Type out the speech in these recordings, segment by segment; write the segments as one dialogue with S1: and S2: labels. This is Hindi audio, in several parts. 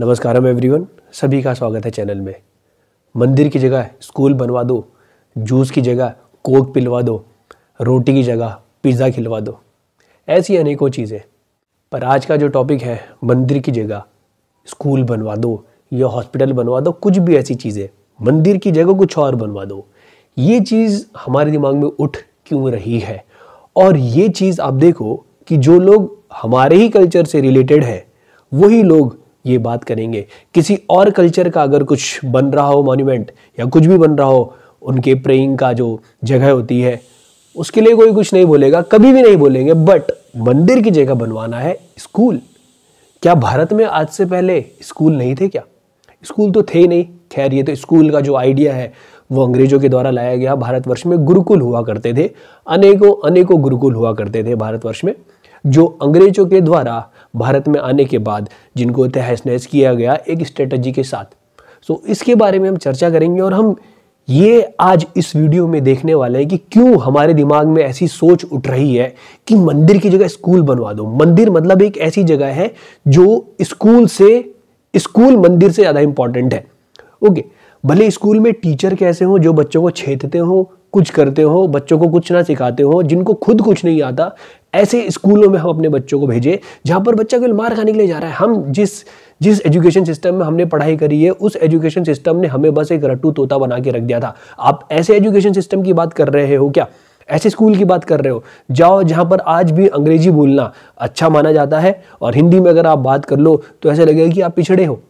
S1: नमस्कारम एवरीवन सभी का स्वागत है चैनल में मंदिर की जगह स्कूल बनवा दो जूस की जगह कोक पिलवा दो रोटी की जगह पिज़्ज़ा खिलवा दो ऐसी अनेकों चीज़ें पर आज का जो टॉपिक है मंदिर की जगह स्कूल बनवा दो या हॉस्पिटल बनवा दो कुछ भी ऐसी चीज़ें मंदिर की जगह कुछ और बनवा दो ये चीज़ हमारे दिमाग में उठ क्यों रही है और ये चीज़ आप देखो कि जो लोग हमारे ही कल्चर से रिलेटेड हैं वही लोग ये बात करेंगे किसी और कल्चर का अगर कुछ बन रहा हो मॉन्यूमेंट या कुछ भी बन रहा हो उनके प्रेइंग का जो जगह होती है उसके लिए कोई कुछ नहीं बोलेगा कभी भी नहीं बोलेंगे बट मंदिर की जगह बनवाना है स्कूल क्या भारत में आज से पहले स्कूल नहीं थे क्या स्कूल तो थे ही नहीं खैर ये तो स्कूल का जो आइडिया है वो अंग्रेजों के द्वारा लाया गया भारतवर्ष में गुरुकुल हुआ करते थे अनेकों अनेकों गुरुकुल हुआ करते थे भारतवर्ष में जो अंग्रेजों के द्वारा भारत में आने के बाद जिनको तहस नहस किया गया एक स्ट्रेटजी के साथ सो so, इसके बारे में हम चर्चा करेंगे और हम ये आज इस वीडियो में देखने वाले हैं कि क्यों हमारे दिमाग में ऐसी सोच उठ रही है कि मंदिर की जगह स्कूल बनवा दो मंदिर मतलब एक ऐसी जगह है जो स्कूल से स्कूल मंदिर से ज़्यादा इंपॉर्टेंट है ओके भले स्कूल में टीचर कैसे हो जो बच्चों को छेदते हो कुछ करते हो बच्चों को कुछ ना सिखाते हो जिनको खुद कुछ नहीं आता ऐसे स्कूलों में हम अपने बच्चों को भेजें जहाँ पर बच्चा केवल मार खाने के लिए जा रहा है हम जिस जिस एजुकेशन सिस्टम में हमने पढ़ाई करी है उस एजुकेशन सिस्टम ने हमें बस एक रट्टू तोता बना के रख दिया था आप ऐसे एजुकेशन सिस्टम की बात कर रहे हो क्या ऐसे स्कूल की बात कर रहे हो जाओ जहाँ पर आज भी अंग्रेजी बोलना अच्छा माना जाता है और हिंदी में अगर आप बात कर लो तो ऐसा लगेगा कि आप पिछड़े हो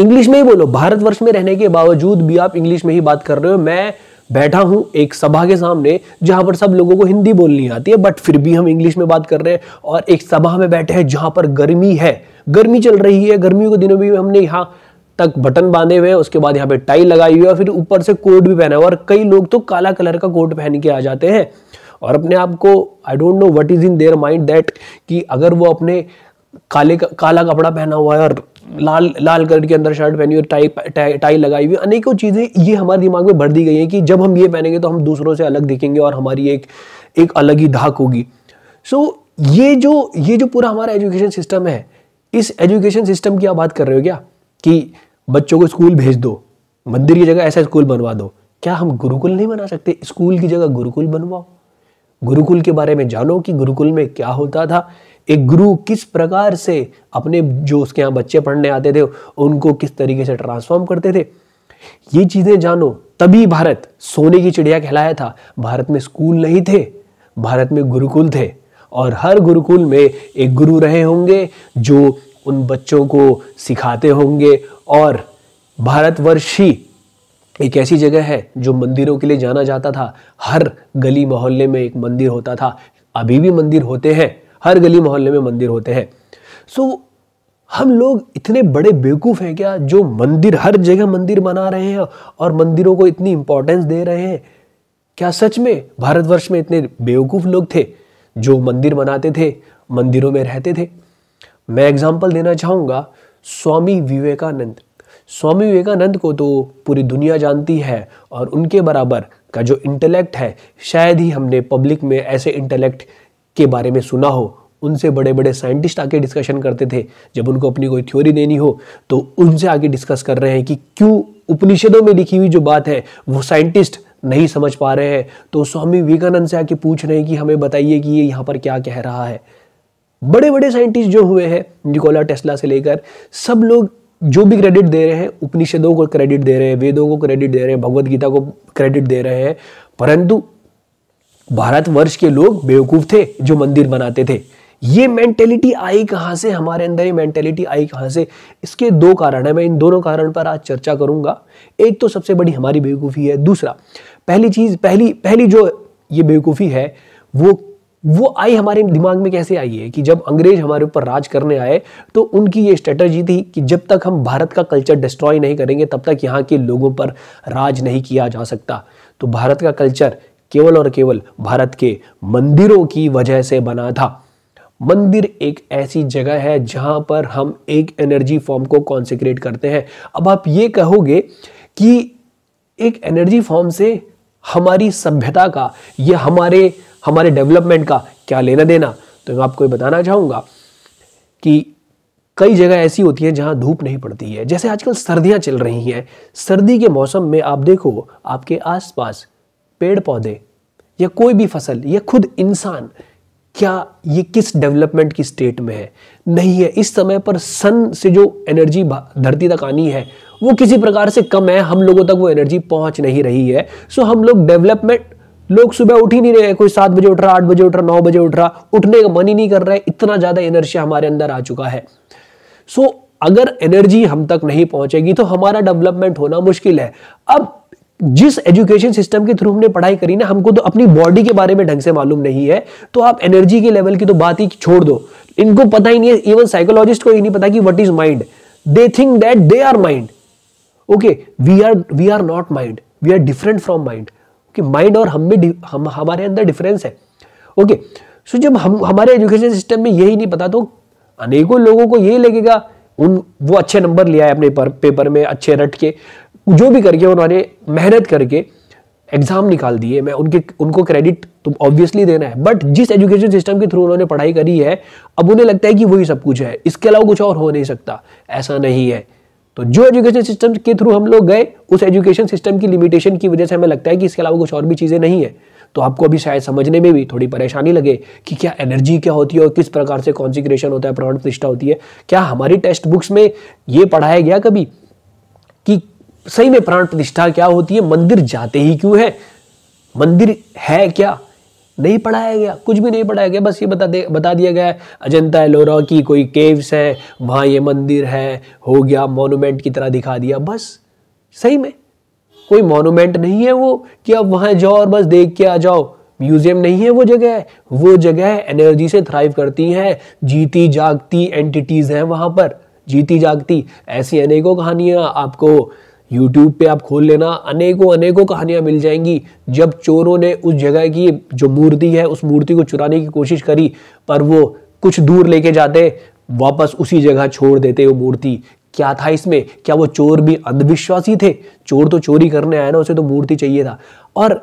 S1: इंग्लिश में ही बोलो भारतवर्ष में रहने के बावजूद भी आप इंग्लिश में ही बात कर रहे हो मैं बैठा हूं एक सभा के सामने जहां पर सब लोगों को हिंदी बोलनी आती है बट फिर भी हम इंग्लिश में बात कर रहे हैं और एक सभा में बैठे हैं जहां पर गर्मी है गर्मी चल रही है गर्मियों के दिनों में हमने यहाँ तक बटन बांधे हुए हैं उसके बाद यहाँ पे टाई लगाई हुई है और फिर ऊपर से कोट भी पहना हुआ और कई लोग तो काला कलर का कोट पहन के आ जाते हैं और अपने आप को I don't know what is in their mind that कि अगर वो अपने काले का, काला कपड़ा पहना हुआ है और लाल लाल कलर के अंदर शर्ट पहनी हुई टाई टाई लगाई हुई अनेकों चीज़ें ये हमारे दिमाग में भर दी गई हैं कि जब हम ये पहनेंगे तो हम दूसरों से अलग दिखेंगे और हमारी एक एक अलग ही धाक होगी सो so, ये जो ये जो पूरा हमारा एजुकेशन सिस्टम है इस एजुकेशन सिस्टम की आप बात कर रहे हो क्या कि बच्चों को स्कूल भेज दो मंदिर की जगह ऐसा स्कूल बनवा दो क्या हम गुरुकुल नहीं बना सकते स्कूल की जगह गुरुकुल बनवाओ गुरुकुल के बारे में जानो कि गुरुकुल में क्या होता था एक गुरु किस प्रकार से अपने जो उसके यहाँ बच्चे पढ़ने आते थे उनको किस तरीके से ट्रांसफॉर्म करते थे ये चीज़ें जानो तभी भारत सोने की चिड़िया कहलाया था भारत में स्कूल नहीं थे भारत में गुरुकुल थे और हर गुरुकुल में एक गुरु रहे होंगे जो उन बच्चों को सिखाते होंगे और भारतवर्ष ही एक ऐसी जगह है जो मंदिरों के लिए जाना जाता था हर गली मोहल्ले में एक मंदिर होता था अभी भी मंदिर होते हैं हर गली मोहल्ले में मंदिर होते हैं सो so, हम लोग इतने बड़े बेवकूफ़ हैं क्या जो मंदिर हर जगह मंदिर बना रहे हैं और मंदिरों को इतनी इंपॉर्टेंस दे रहे हैं क्या सच में भारतवर्ष में इतने बेवकूफ़ लोग थे जो मंदिर बनाते थे मंदिरों में रहते थे मैं एग्जाम्पल देना चाहूँगा स्वामी विवेकानंद स्वामी विवेकानंद को तो पूरी दुनिया जानती है और उनके बराबर का जो इंटेलेक्ट है शायद ही हमने पब्लिक में ऐसे इंटेलेक्ट के बारे में सुना हो उनसे बड़े बड़े साइंटिस्ट आके डिस्कशन करते थे जब उनको अपनी कोई थ्योरी देनी हो तो उनसे आके डिस्कस कर रहे हैं कि क्यों उपनिषदों में लिखी हुई जो बात है वो साइंटिस्ट नहीं समझ पा रहे हैं तो स्वामी विवेकानंद से आके पूछ रहे हैं कि हमें बताइए कि ये यहाँ पर क्या कह रहा है बड़े बड़े साइंटिस्ट जो हुए हैं निकोला टेस्ला से लेकर सब लोग जो भी क्रेडिट दे रहे हैं उपनिषदों को क्रेडिट दे रहे हैं वेदों को क्रेडिट दे रहे हैं भगवदगीता को क्रेडिट दे रहे हैं परंतु भारतवर्ष के लोग बेवकूफ थे जो मंदिर बनाते थे ये मेंटेलिटी आई कहाँ से हमारे अंदर ये मेंटेलिटी आई कहाँ से इसके दो कारण है मैं इन दोनों कारण पर आज चर्चा करूंगा एक तो सबसे बड़ी हमारी बेवकूफ़ी है दूसरा पहली चीज़ पहली पहली जो ये बेवकूफ़ी है वो वो आई हमारे दिमाग में कैसे आई है कि जब अंग्रेज हमारे ऊपर राज करने आए तो उनकी ये स्ट्रेटजी थी कि जब तक हम भारत का कल्चर डिस्ट्रॉय नहीं करेंगे तब तक यहाँ के लोगों पर राज नहीं किया जा सकता तो भारत का कल्चर केवल और केवल भारत के मंदिरों की वजह से बना था मंदिर एक ऐसी जगह है जहां पर हम एक एनर्जी फॉर्म को कॉन्सिक्रेट करते हैं अब आप ये कहोगे कि एक एनर्जी फॉर्म से हमारी सभ्यता का या हमारे हमारे डेवलपमेंट का क्या लेना देना तो मैं आपको बताना चाहूँगा कि कई जगह ऐसी होती है जहाँ धूप नहीं पड़ती है जैसे आजकल सर्दियाँ चल रही हैं सर्दी के मौसम में आप देखो आपके आसपास पेड़ पौधे या कोई भी फसल या खुद इंसान क्या ये किस डेवलपमेंट की स्टेट में है नहीं है इस समय पर सन से जो एनर्जी धरती तक आनी है वो किसी प्रकार से कम है हम लोगों तक वो एनर्जी पहुंच नहीं रही है सो हम लोग डेवलपमेंट लोग सुबह उठ ही नहीं रहे कोई सात बजे उठ रहा आठ बजे उठ रहा नौ बजे उठ रहा उठने का मन ही नहीं कर रहा है इतना ज़्यादा एनर्जी हमारे अंदर आ चुका है सो अगर एनर्जी हम तक नहीं पहुंचेगी तो हमारा डेवलपमेंट होना मुश्किल है अब जिस एजुकेशन सिस्टम के थ्रू हमने पढ़ाई करी ना हमको तो अपनी बॉडी के बारे में ढंग से मालूम नहीं है तो आप एनर्जी के लेवल की तो बात ही छोड़ दो इनको पता ही नहीं है इवन साइकोलॉजिस्ट को ही नहीं पता कि what is mind they think that they are mind okay we are we are not mind we are different from mind okay mind और हम में हम हमारे अंदर डिफरेंस है ओके okay, सो so जब हम हमारे एजुकेशन सिस्टम में यही नहीं पता तो अनेकों लोगों को यही लगेगा उन वो अच्छे नंबर लिया है अपने पर, पेपर में अच्छे रट के जो भी करके उन्होंने मेहनत करके एग्जाम निकाल दिए मैं उनके उनको क्रेडिट तो ऑब्वियसली देना है बट जिस एजुकेशन सिस्टम के थ्रू उन्होंने पढ़ाई करी है अब उन्हें लगता है कि वही सब कुछ है इसके अलावा कुछ और हो नहीं सकता ऐसा नहीं है तो जो एजुकेशन सिस्टम के थ्रू हम लोग गए उस एजुकेशन सिस्टम की लिमिटेशन की वजह से हमें लगता है कि इसके अलावा कुछ और भी चीज़ें नहीं है तो आपको अभी शायद समझने में भी थोड़ी परेशानी लगे कि क्या एनर्जी क्या होती है और किस प्रकार से कॉन्सिक्रेशन होता है प्रमाण प्रतिष्ठा होती है क्या हमारी टेक्स्ट बुक्स में ये पढ़ाया गया कभी सही में प्राण प्रतिष्ठा क्या होती है मंदिर जाते ही क्यों है मंदिर है क्या नहीं पढ़ाया गया कुछ भी नहीं पढ़ाया गया बस ये बता दे बता दिया गया है अजंता एलोरा की कोई केव्स है वहाँ ये मंदिर है हो गया मोनूमेंट की तरह दिखा दिया बस सही में कोई मोनूमेंट नहीं है वो कि अब वहाँ जाओ और बस देख के आ जाओ म्यूजियम नहीं है वो जगह वो जगह एनर्जी से थ्राइव करती है जीती जागती एंटिटीज़ हैं वहाँ पर जीती जागती ऐसी अनेकों कहानियाँ आपको यूट्यूब पे आप खोल लेना अनेकों अनेकों कहानियां मिल जाएंगी जब चोरों ने उस जगह की जो मूर्ति है उस मूर्ति को चुराने की कोशिश करी पर वो कुछ दूर लेके जाते वापस उसी जगह छोड़ देते वो मूर्ति क्या था इसमें क्या वो चोर भी अंधविश्वासी थे चोर तो चोरी करने आया ना उसे तो मूर्ति चाहिए था और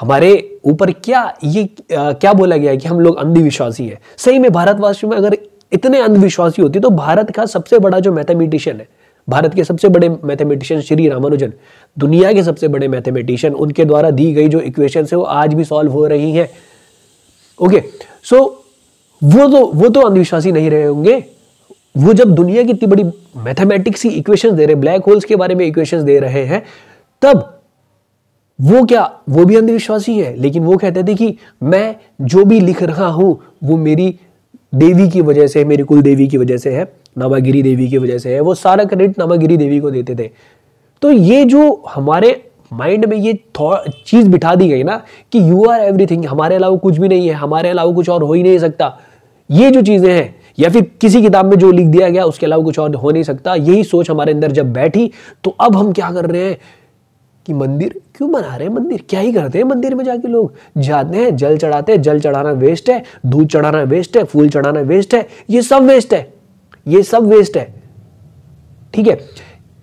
S1: हमारे ऊपर क्या ये आ, क्या बोला गया कि हम लोग अंधविश्वासी है सही में भारतवासियों में अगर इतने अंधविश्वासी होती तो भारत का सबसे बड़ा जो मैथमेटिशियन है भारत के सबसे बड़े मैथमेटिशियन श्री रामानुजन दुनिया के सबसे बड़े मैथमेटिशियन उनके द्वारा दी गई जो इक्वेशन है वो आज भी सॉल्व हो रही है ओके सो वो तो वो तो अंधविश्वासी नहीं रहे होंगे वो जब दुनिया की इतनी बड़ी मैथमेटिक्स की इक्वेशंस दे रहे ब्लैक होल्स के बारे में इक्वेशंस दे रहे हैं तब वो क्या वो भी अंधविश्वासी है लेकिन वो कहते थे कि मैं जो भी लिख रहा हूं वो मेरी देवी की वजह से मेरी कुल देवी की वजह से है नवागिरी देवी की वजह से है वो सारा क्रेडिट नवागिरी देवी को देते थे तो ये जो हमारे माइंड में ये चीज़ बिठा दी गई ना कि यू आर एवरीथिंग हमारे अलावा कुछ भी नहीं है हमारे अलावा कुछ और हो ही नहीं सकता ये जो चीज़ें हैं या फिर किसी किताब में जो लिख दिया गया उसके अलावा कुछ और हो नहीं सकता यही सोच हमारे अंदर जब बैठी तो अब हम क्या कर रहे हैं कि मंदिर क्यों बना रहे हैं मंदिर क्या ही करते हैं मंदिर में जाके लोग जाते हैं जल चढ़ाते हैं जल चढ़ाना वेस्ट है दूध चढ़ाना वेस्ट है फूल चढ़ाना वेस्ट है ये सब वेस्ट है ये सब वेस्ट है ठीक है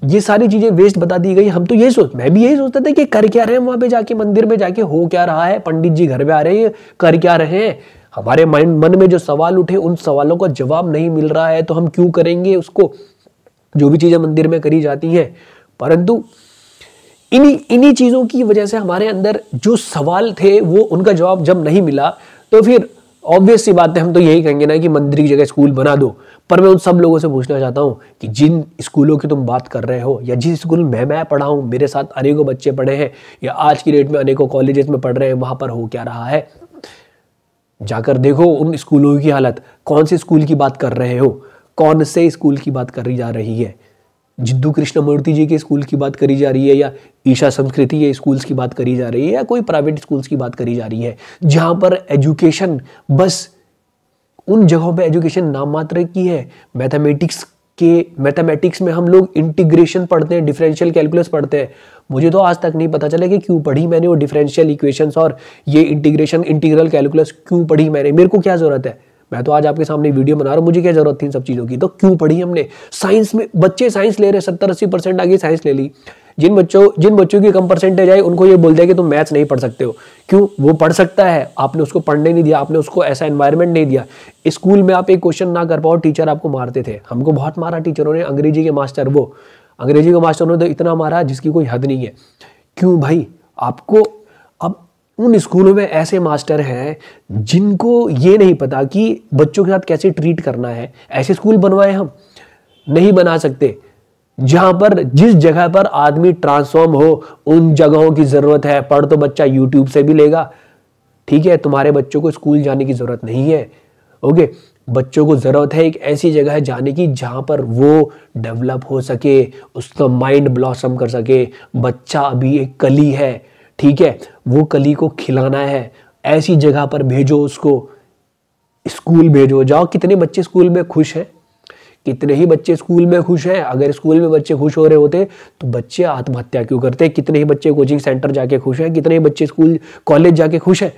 S1: ये सारी चीजें वेस्ट बता दी गई हम तो यही सोच मैं भी यही सोचता था कि कर क्या रहे हैं वहां पे जाके मंदिर में जाके हो क्या रहा है पंडित जी घर में आ रहे हैं कर क्या रहे हैं हमारे माइंड मन में जो सवाल उठे उन सवालों का जवाब नहीं मिल रहा है तो हम क्यों करेंगे उसको जो भी चीजें मंदिर में करी जाती हैं परंतु इन्हीं इन्हीं चीज़ों की वजह से हमारे अंदर जो सवाल थे वो उनका जवाब जब नहीं मिला तो फिर ऑब्वियस सी बात है हम तो यही कहेंगे ना कि मंदिर की जगह स्कूल बना दो पर मैं उन सब लोगों से पूछना चाहता हूँ कि जिन स्कूलों की तुम बात कर रहे हो या जिस स्कूल में मैं पढ़ा हूँ मेरे साथ अनेकों बच्चे पढ़े हैं या आज की डेट में अनेकों कॉलेजेस में पढ़ रहे हैं वहाँ पर हो क्या रहा है जाकर देखो उन स्कूलों की हालत कौन से स्कूल की बात कर रहे हो कौन से स्कूल की बात करी जा रही है जिद्दू कृष्ण मूर्ति जी के स्कूल की बात करी जा रही है या ईशा संस्कृति या स्कूल्स की बात करी जा रही है या कोई प्राइवेट स्कूल्स की बात करी जा रही है जहाँ पर एजुकेशन बस उन जगहों पे एजुकेशन नाम मात्र की है मैथमेटिक्स के मैथमेटिक्स में हम लोग इंटीग्रेशन पढ़ते हैं डिफरेंशियल कैलकुलस पढ़ते हैं मुझे तो आज तक नहीं पता चला कि क्यों पढ़ी मैंने वो डिफरेंशियल इक्वेशंस और ये इंटीग्रेशन इंटीग्रल कैलकुलस क्यों पढ़ी मैंने मेरे को क्या ज़रूरत है मैं तो आज आपके सामने वीडियो बना रहा हूँ मुझे क्या जरूरत थी इन सब चीज़ों की तो क्यों पढ़ी हमने साइंस में बच्चे साइंस ले रहे सत्तर अस्सी परसेंट आगे साइंस ले ली जिन बच्चों जिन बच्चों की कम परसेंटेज आई उनको ये बोल दिया कि तुम मैथ्स नहीं पढ़ सकते हो क्यों वो पढ़ सकता है आपने उसको पढ़ने नहीं दिया आपने उसको ऐसा एनवायरनमेंट नहीं दिया स्कूल में आप एक क्वेश्चन ना कर पाओ टीचर आपको मारते थे हमको बहुत मारा टीचरों ने अंग्रेजी के मास्टर वो अंग्रेजी के मास्टरों ने तो इतना मारा जिसकी कोई हद नहीं है क्यों भाई आपको उन स्कूलों में ऐसे मास्टर हैं जिनको ये नहीं पता कि बच्चों के साथ कैसे ट्रीट करना है ऐसे स्कूल बनवाए हम नहीं बना सकते जहाँ पर जिस जगह पर आदमी ट्रांसफॉर्म हो उन जगहों की ज़रूरत है पढ़ तो बच्चा यूट्यूब से भी लेगा ठीक है तुम्हारे बच्चों को स्कूल जाने की ज़रूरत नहीं है ओके बच्चों को ज़रूरत है एक ऐसी जगह है जाने की जहाँ पर वो डेवलप हो सके उसका माइंड ब्लॉसम कर सके बच्चा अभी एक कली है ठीक है वो कली को खिलाना है ऐसी जगह पर भेजो उसको स्कूल भेजो जाओ कितने बच्चे स्कूल में खुश हैं कितने ही बच्चे स्कूल में खुश हैं अगर स्कूल में बच्चे खुश हो रहे होते तो बच्चे आत्महत्या क्यों करते कितने ही बच्चे कोचिंग सेंटर जाके खुश हैं कितने ही बच्चे स्कूल कॉलेज जाके खुश हैं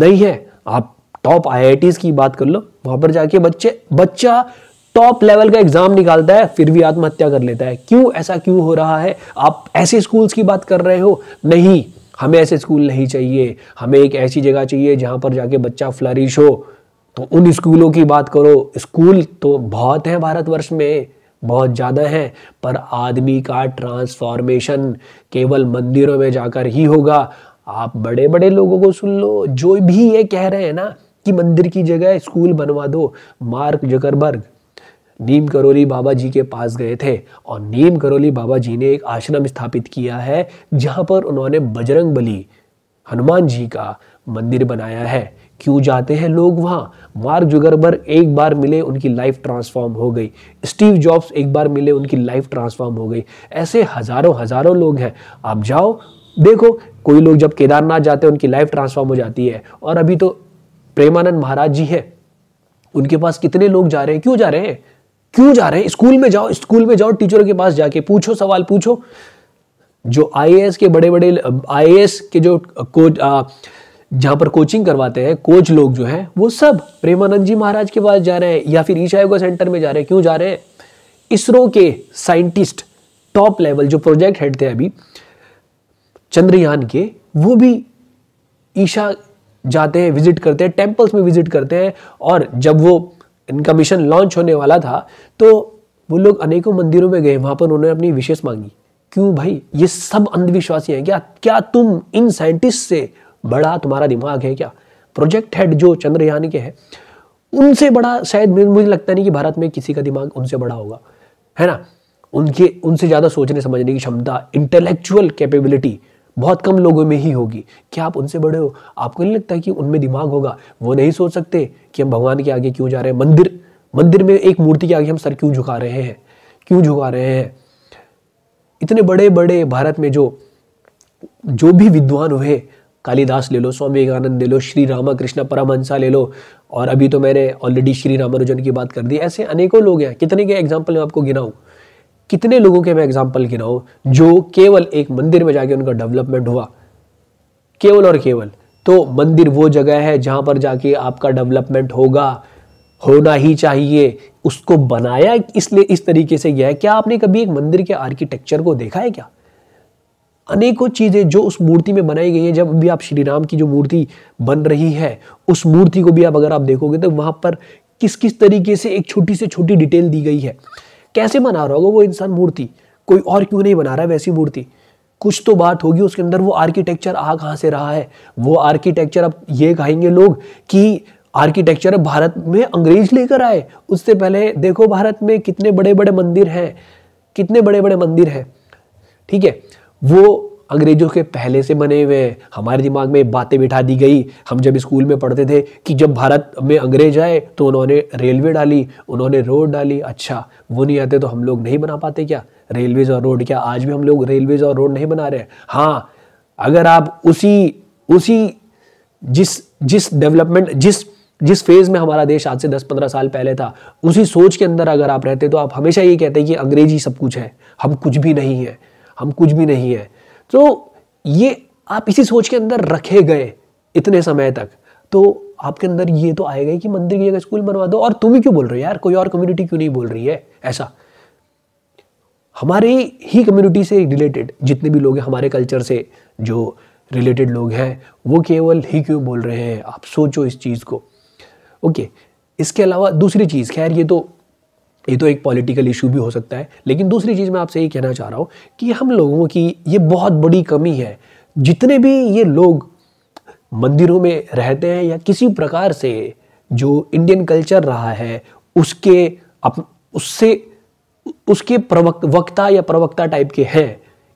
S1: नहीं है आप टॉप आईआईटीज़ की बात कर लो वहाँ पर जाके बच्चे बच्चा टॉप लेवल का एग्जाम निकालता है फिर भी आत्महत्या कर लेता है क्यों ऐसा क्यों हो रहा है आप ऐसे स्कूल्स की बात कर रहे हो नहीं हमें ऐसे स्कूल नहीं चाहिए हमें एक ऐसी जगह चाहिए जहां पर जाके बच्चा फ्लरिश हो तो उन स्कूलों की बात करो स्कूल तो बहुत है भारतवर्ष में बहुत ज़्यादा है पर आदमी का ट्रांसफॉर्मेशन केवल मंदिरों में जाकर ही होगा आप बड़े बड़े लोगों को सुन लो जो भी ये कह रहे हैं ना कि मंदिर की जगह स्कूल बनवा दो मार्क जकरबर्ग नीम करोली बाबा जी के पास गए थे और नीम करोली बाबा जी ने एक आश्रम स्थापित किया है जहाँ पर उन्होंने बजरंग बली हनुमान जी का मंदिर बनाया है क्यों जाते हैं लोग वहाँ मार्ग जुगरबर एक बार मिले उनकी लाइफ ट्रांसफॉर्म हो गई स्टीव जॉब्स एक बार मिले उनकी लाइफ ट्रांसफॉर्म हो गई ऐसे हज़ारों हज़ारों लोग हैं आप जाओ देखो कोई लोग जब केदारनाथ जाते हैं उनकी लाइफ ट्रांसफॉर्म हो जाती है और अभी तो प्रेमानंद महाराज जी हैं उनके पास कितने लोग जा रहे हैं क्यों जा रहे हैं क्यों जा रहे हैं स्कूल में जाओ स्कूल में जाओ टीचरों के पास जाके पूछो सवाल पूछो जो आई के बड़े बड़े आई के जो कोच जहां पर कोचिंग करवाते हैं कोच लोग जो हैं वो सब प्रेमानंद जी महाराज के पास जा रहे हैं या फिर ईशा योगा सेंटर में जा रहे हैं क्यों जा रहे हैं इसरो के साइंटिस्ट टॉप लेवल जो प्रोजेक्ट हेड थे अभी चंद्रयान के वो भी ईशा जाते हैं विजिट करते हैं टेम्पल्स में विजिट करते हैं और जब वो इनका मिशन लॉन्च होने वाला था तो वो लोग अनेकों मंदिरों में गए वहां पर उन्होंने अपनी विशेष मांगी क्यों भाई ये सब अंधविश्वासी हैं क्या क्या तुम इन साइंटिस्ट से बड़ा तुम्हारा दिमाग है क्या प्रोजेक्ट हेड जो चंद्रयान के हैं उनसे बड़ा शायद मुझे लगता नहीं कि भारत में किसी का दिमाग उनसे बड़ा होगा है ना उनके उनसे ज़्यादा सोचने समझने की क्षमता इंटेलेक्चुअल कैपेबिलिटी बहुत कम लोगों में ही होगी क्या आप उनसे बड़े हो आपको नहीं लगता कि उनमें दिमाग होगा वो नहीं सोच सकते कि हम भगवान के आगे क्यों जा रहे हैं मंदिर मंदिर में एक मूर्ति के आगे हम सर क्यों झुका रहे हैं क्यों झुका रहे हैं इतने बड़े बड़े भारत में जो जो भी विद्वान हुए कालिदास ले लो स्वामी विवेकानंद ले लो श्री रामाकृष्ण परमहंसा ले लो और अभी तो मैंने ऑलरेडी श्री रामानुजन की बात कर दी ऐसे अनेकों लोग हैं कितने के एग्जाम्पल मैं आपको गिनाऊँ कितने लोगों के मैं एग्जाम्पल हूं जो केवल एक मंदिर में जाके उनका डेवलपमेंट हुआ केवल और केवल तो मंदिर वो जगह है जहां पर जाके आपका डेवलपमेंट होगा होना ही चाहिए उसको बनाया इसलिए इस तरीके से गया है क्या आपने कभी एक मंदिर के आर्किटेक्चर को देखा है क्या अनेकों चीज़ें जो उस मूर्ति में बनाई गई हैं जब भी आप श्री राम की जो मूर्ति बन रही है उस मूर्ति को भी आप अगर आप देखोगे तो वहां पर किस किस तरीके से एक छोटी से छोटी डिटेल दी गई है कैसे बना रहा होगा वो इंसान मूर्ति कोई और क्यों नहीं बना रहा है वैसी मूर्ति कुछ तो बात होगी उसके अंदर वो आर्किटेक्चर आ कहाँ से रहा है वो आर्किटेक्चर अब ये कहेंगे लोग कि आर्किटेक्चर भारत में अंग्रेज लेकर आए उससे पहले देखो भारत में कितने बड़े बड़े मंदिर हैं कितने बड़े बड़े मंदिर हैं ठीक है वो अंग्रेजों के पहले से बने हुए हैं हमारे दिमाग में बातें बिठा दी गई हम जब स्कूल में पढ़ते थे कि जब भारत में अंग्रेज आए तो उन्होंने रेलवे डाली उन्होंने रोड डाली अच्छा वो नहीं आते तो हम लोग नहीं बना पाते क्या रेलवेज और रोड क्या आज भी हम लोग रेलवेज और रोड नहीं बना रहे हाँ अगर आप उसी उसी जिस जिस डेवलपमेंट जिस जिस फेज में हमारा देश आज से 10-15 साल पहले था उसी सोच के अंदर अगर आप रहते तो आप हमेशा ये कहते हैं कि अंग्रेजी सब कुछ है हम कुछ भी नहीं है हम कुछ भी नहीं है तो ये आप इसी सोच के अंदर रखे गए इतने समय तक तो आपके अंदर ये तो आएगा कि मंदिर की जगह स्कूल बनवा दो और तुम ही क्यों बोल रहे हो यार कोई और कम्युनिटी क्यों नहीं बोल रही है ऐसा हमारे ही कम्युनिटी से रिलेटेड जितने भी लोग हैं हमारे कल्चर से जो रिलेटेड लोग हैं वो केवल ही क्यों बोल रहे हैं आप सोचो इस चीज़ को ओके इसके अलावा दूसरी चीज़ खैर ये तो ये तो एक पॉलिटिकल इशू भी हो सकता है लेकिन दूसरी चीज़ मैं आपसे ये कहना चाह रहा हूँ कि हम लोगों की ये बहुत बड़ी कमी है जितने भी ये लोग मंदिरों में रहते हैं या किसी प्रकार से जो इंडियन कल्चर रहा है उसके अप, उससे उसके प्रवक् वक्ता या प्रवक्ता टाइप के हैं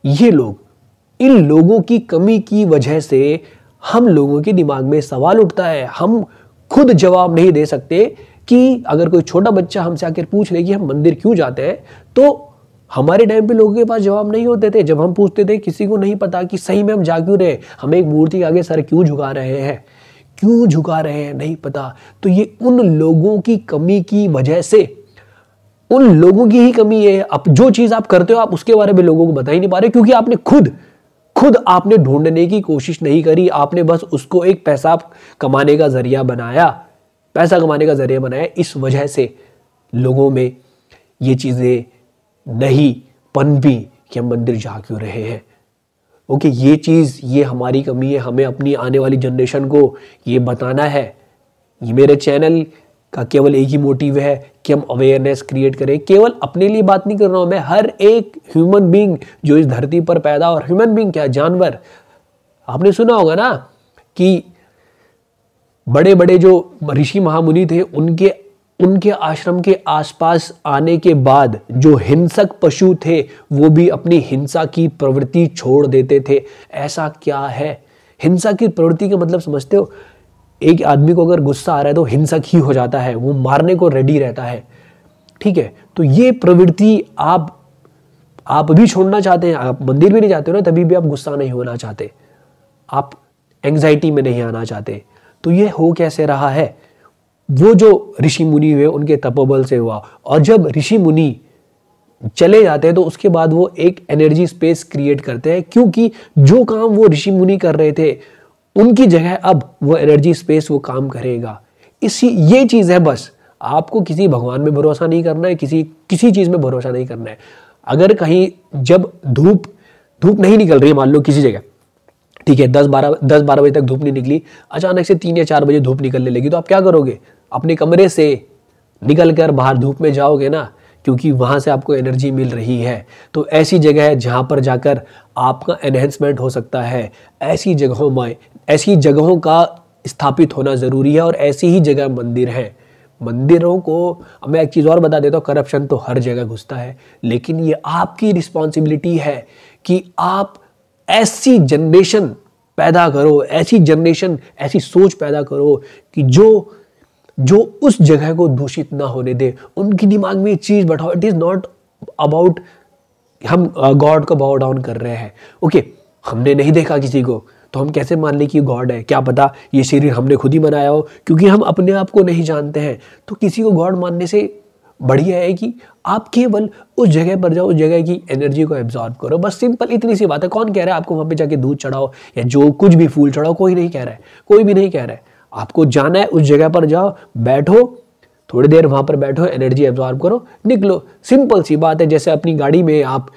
S1: ये लोग इन लोगों की कमी की वजह से हम लोगों के दिमाग में सवाल उठता है हम खुद जवाब नहीं दे सकते कि अगर कोई छोटा बच्चा हमसे आकर पूछ ले कि हम मंदिर क्यों जाते हैं तो हमारे टाइम पे लोगों के पास जवाब नहीं होते थे जब हम पूछते थे किसी को नहीं पता कि सही में हम जा क्यों रहे हमें एक मूर्ति के आगे सर क्यों झुका रहे हैं क्यों झुका रहे हैं नहीं पता तो ये उन लोगों की कमी की वजह से उन लोगों की ही कमी है अब जो चीज़ आप करते हो आप उसके बारे में लोगों को बता ही नहीं पा रहे क्योंकि आपने खुद खुद आपने ढूंढने की कोशिश नहीं करी आपने बस उसको एक पैसा कमाने का जरिया बनाया पैसा कमाने का जरिया बनाया इस वजह से लोगों में ये चीज़ें नहीं पन भी कि हम मंदिर जा क्यों रहे हैं ओके ये चीज़ ये हमारी कमी है हमें अपनी आने वाली जनरेशन को ये बताना है ये मेरे चैनल का केवल एक ही मोटिव है कि हम अवेयरनेस क्रिएट करें केवल अपने लिए बात नहीं कर रहा हूँ मैं हर एक ह्यूमन बींग जो इस धरती पर पैदा और ह्यूमन बींग क्या जानवर आपने सुना होगा ना कि बड़े बड़े जो ऋषि महामुनि थे उनके उनके आश्रम के आसपास आने के बाद जो हिंसक पशु थे वो भी अपनी हिंसा की प्रवृत्ति छोड़ देते थे ऐसा क्या है हिंसा की प्रवृत्ति का मतलब समझते हो एक आदमी को अगर गुस्सा आ रहा है तो हिंसक ही हो जाता है वो मारने को रेडी रहता है ठीक है तो ये प्रवृत्ति आप आप भी छोड़ना चाहते हैं आप मंदिर भी नहीं जाते हो ना तभी भी आप गुस्सा नहीं होना चाहते आप एंग्जाइटी में नहीं आना चाहते तो ये हो कैसे रहा है वो जो ऋषि मुनि हुए उनके तपोबल से हुआ और जब ऋषि मुनि चले जाते हैं तो उसके बाद वो एक एनर्जी स्पेस क्रिएट करते हैं क्योंकि जो काम वो ऋषि मुनि कर रहे थे उनकी जगह अब वो एनर्जी स्पेस वो काम करेगा इसी ये चीज़ है बस आपको किसी भगवान में भरोसा नहीं करना है किसी किसी चीज़ में भरोसा नहीं करना है अगर कहीं जब धूप धूप नहीं निकल रही है मान लो किसी जगह ठीक है दस बारह दस बारह बजे तक धूप नहीं निकली अचानक से तीन या चार बजे धूप निकलने लगी तो आप क्या करोगे अपने कमरे से निकल कर बाहर धूप में जाओगे ना क्योंकि वहाँ से आपको एनर्जी मिल रही है तो ऐसी जगह है जहाँ पर जाकर आपका एनहेंसमेंट हो सकता है ऐसी जगहों में ऐसी जगहों का स्थापित होना ज़रूरी है और ऐसी ही जगह मंदिर है मंदिरों को मैं एक चीज़ और बता देता हूँ करप्शन तो हर जगह घुसता है लेकिन ये आपकी रिस्पॉन्सिबिलिटी है कि आप ऐसी जनरेशन पैदा करो ऐसी जनरेशन ऐसी सोच पैदा करो कि जो जो उस जगह को दूषित ना होने दे उनके दिमाग में चीज़ बैठाओ इट इज़ नॉट अबाउट हम गॉड को बाउ डाउन कर रहे हैं ओके okay, हमने नहीं देखा किसी को तो हम कैसे मान लें कि गॉड है क्या पता ये शरीर हमने खुद ही बनाया हो क्योंकि हम अपने आप को नहीं जानते हैं तो किसी को गॉड मानने से बढ़िया है कि आप केवल उस जगह पर जाओ उस जगह की एनर्जी को एब्जॉर्ब करो बस सिंपल इतनी सी बात है कौन कह रहा है आपको वहाँ पे जाके दूध चढ़ाओ या जो कुछ भी फूल चढ़ाओ कोई नहीं कह रहा है कोई भी नहीं कह रहा है आपको जाना है उस जगह पर जाओ बैठो थोड़ी देर वहाँ पर बैठो एनर्जी एब्जॉर्ब करो निकलो सिंपल सी बात है जैसे अपनी गाड़ी में आप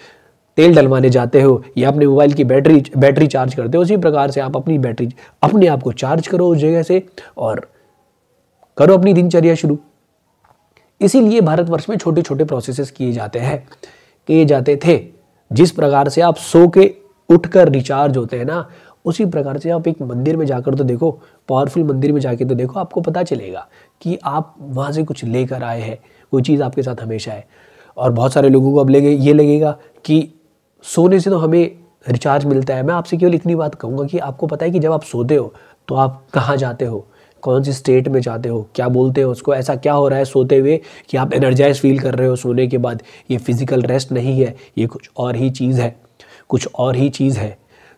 S1: तेल डलवाने जाते हो या अपने मोबाइल की बैटरी बैटरी चार्ज करते हो उसी प्रकार से आप अपनी बैटरी अपने आप को चार्ज करो उस जगह से और करो अपनी दिनचर्या शुरू इसीलिए भारतवर्ष में छोटे छोटे प्रोसेसेस किए जाते हैं किए जाते थे जिस प्रकार से आप सो के उठकर रिचार्ज होते हैं ना उसी प्रकार से आप एक मंदिर में जाकर तो देखो पावरफुल मंदिर में जाके तो देखो आपको पता चलेगा कि आप वहाँ से कुछ लेकर आए हैं वो चीज़ आपके साथ हमेशा है और बहुत सारे लोगों को अब लगे ये लगेगा कि सोने से तो हमें रिचार्ज मिलता है मैं आपसे केवल इतनी बात कहूँगा कि आपको पता है कि जब आप सोते हो तो आप कहाँ जाते हो कौन सी स्टेट में जाते हो क्या बोलते हो उसको ऐसा क्या हो रहा है सोते हुए कि आप एनर्जाइज फील कर रहे हो सोने के बाद ये फिज़िकल रेस्ट नहीं है ये कुछ और ही चीज़ है कुछ और ही चीज़ है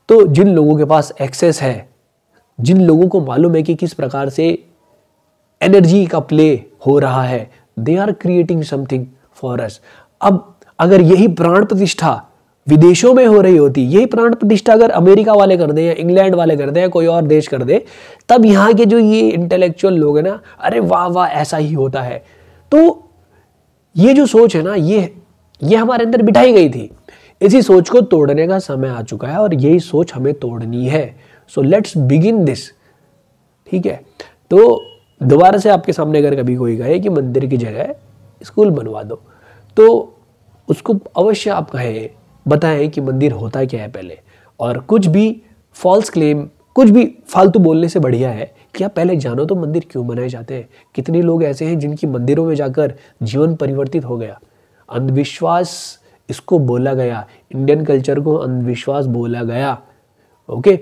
S1: तो जिन लोगों के पास एक्सेस है जिन लोगों को मालूम है कि किस प्रकार से एनर्जी का प्ले हो रहा है they are creating something for us अब अगर यही प्राण प्रतिष्ठा विदेशों में हो रही होती यही प्राण प्रतिष्ठा अगर अमेरिका वाले कर दें या इंग्लैंड वाले कर दें या कोई और देश कर दे तब यहाँ के जो ये इंटेलेक्चुअल लोग हैं ना अरे वाह वाह ऐसा ही होता है तो ये जो सोच है ना ये ये हमारे अंदर बिठाई गई थी इसी सोच को तोड़ने का समय आ चुका है और यही सोच हमें तोड़नी है सो लेट्स बिगिन दिस ठीक है तो दोबारा से आपके सामने अगर कभी कोई कहे कि मंदिर की जगह स्कूल बनवा दो तो उसको अवश्य आप कहें बताएं कि मंदिर होता क्या है पहले और कुछ भी फॉल्स क्लेम कुछ भी फालतू बोलने से बढ़िया है कि आप पहले जानो तो मंदिर क्यों बनाए जाते हैं कितने लोग ऐसे हैं जिनकी मंदिरों में जाकर जीवन परिवर्तित हो गया अंधविश्वास इसको बोला गया इंडियन कल्चर को अंधविश्वास बोला गया ओके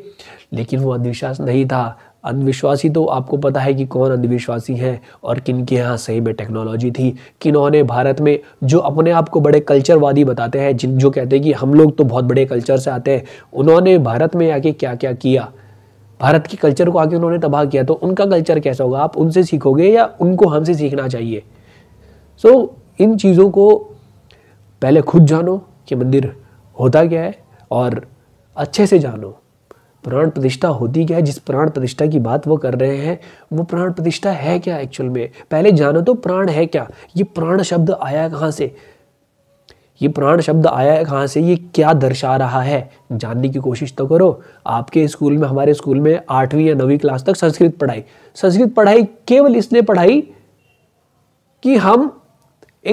S1: लेकिन वो अंधविश्वास नहीं था अंधविश्वासी तो आपको पता है कि कौन अंधविश्वासी हैं और किन के यहाँ सही में टेक्नोलॉजी थी किन्होंने भारत में जो अपने आप को बड़े कल्चरवादी बताते हैं जिन जो कहते हैं कि हम लोग तो बहुत बड़े कल्चर से आते हैं उन्होंने भारत में आके क्या क्या किया भारत के कल्चर को आके उन्होंने तबाह किया तो उनका कल्चर कैसा होगा आप उनसे सीखोगे या उनको हमसे सीखना चाहिए सो so, इन चीज़ों को पहले खुद जानो कि मंदिर होता क्या है और अच्छे से जानो प्राण प्रतिष्ठा होती क्या है जिस प्राण प्रतिष्ठा की बात वो कर रहे हैं वो प्राण प्रतिष्ठा है क्या एक्चुअल में पहले जानो तो प्राण है क्या ये प्राण शब्द आया कहाँ से ये प्राण शब्द आया है कहाँ से ये क्या दर्शा रहा है जानने की कोशिश तो करो आपके स्कूल में हमारे स्कूल में आठवीं या नवीं क्लास तक संस्कृत पढ़ाई संस्कृत पढ़ाई केवल इसने पढ़ाई कि हम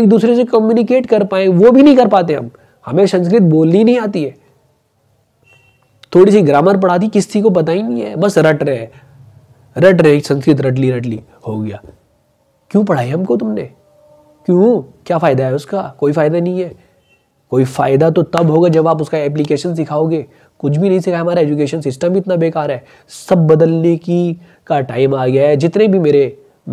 S1: एक दूसरे से कम्युनिकेट कर पाए वो भी नहीं कर पाते हम हमें संस्कृत बोलनी नहीं आती है थोड़ी सी ग्रामर पढ़ा दी किसी को पता ही नहीं है बस रट रहे रट रहे संस्कृत रट ली रट ली हो गया क्यों पढ़ाई हमको तुमने क्यों क्या फ़ायदा है उसका कोई फ़ायदा नहीं है कोई फ़ायदा तो तब होगा जब आप उसका एप्लीकेशन सिखाओगे कुछ भी नहीं सिखाया हमारा एजुकेशन सिस्टम इतना बेकार है सब बदलने की का टाइम आ गया है जितने भी मेरे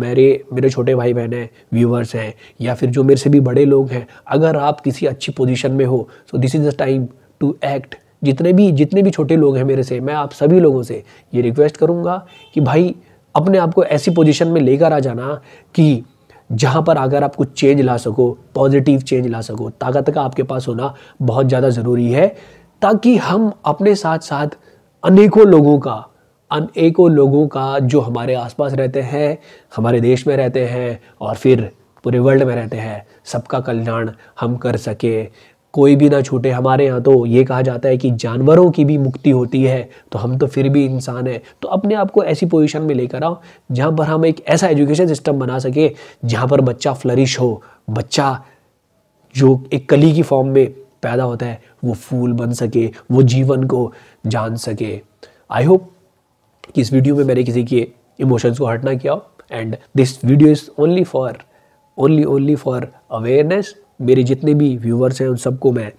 S1: मेरे मेरे छोटे भाई बहन हैं व्यूवर्स हैं या फिर जो मेरे से भी बड़े लोग हैं अगर आप किसी अच्छी पोजीशन में हो so this is the time to act जितने भी जितने भी छोटे लोग हैं मेरे से मैं आप सभी लोगों से ये रिक्वेस्ट करूँगा कि भाई अपने आप को ऐसी पोजिशन में लेकर आ जाना कि जहाँ पर अगर आप कुछ चेंज ला सको पॉजिटिव चेंज ला सको ताकत का आपके पास होना बहुत ज़्यादा ज़रूरी है ताकि हम अपने साथ साथ अनेकों लोगों का अनेकों लोगों का जो हमारे आसपास रहते हैं हमारे देश में रहते हैं और फिर पूरे वर्ल्ड में रहते हैं सबका कल्याण हम कर सके कोई भी ना छूटे हमारे यहाँ तो ये कहा जाता है कि जानवरों की भी मुक्ति होती है तो हम तो फिर भी इंसान हैं तो अपने आप को ऐसी पोजीशन में लेकर आओ जहाँ पर हम एक ऐसा एजुकेशन सिस्टम बना सके जहाँ पर बच्चा फ्लरिश हो बच्चा जो एक कली की फॉर्म में पैदा होता है वो फूल बन सके वो जीवन को जान सके आई होप कि इस वीडियो में मैंने किसी के इमोशंस को हट ना किया and this video is only for only only for awareness मेरे जितने भी व्यूवर्स हैं उन सबको मैं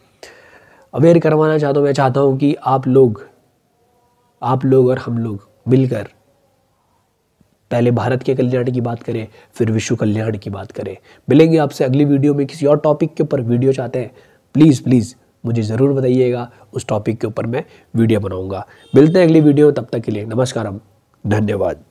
S1: अवेयर करवाना चाहता हूँ मैं चाहता हूँ कि आप लोग आप लोग और हम लोग मिलकर पहले भारत के कल्याण की बात करें फिर विश्व कल्याण की बात करें मिलेंगे आपसे अगली वीडियो में किसी और टॉपिक के ऊपर वीडियो चाहते हैं प्लीज़ प्लीज़ मुझे ज़रूर बताइएगा उस टॉपिक के ऊपर मैं वीडियो बनाऊंगा मिलते हैं अगली वीडियो तब तक के लिए नमस्कार धन्यवाद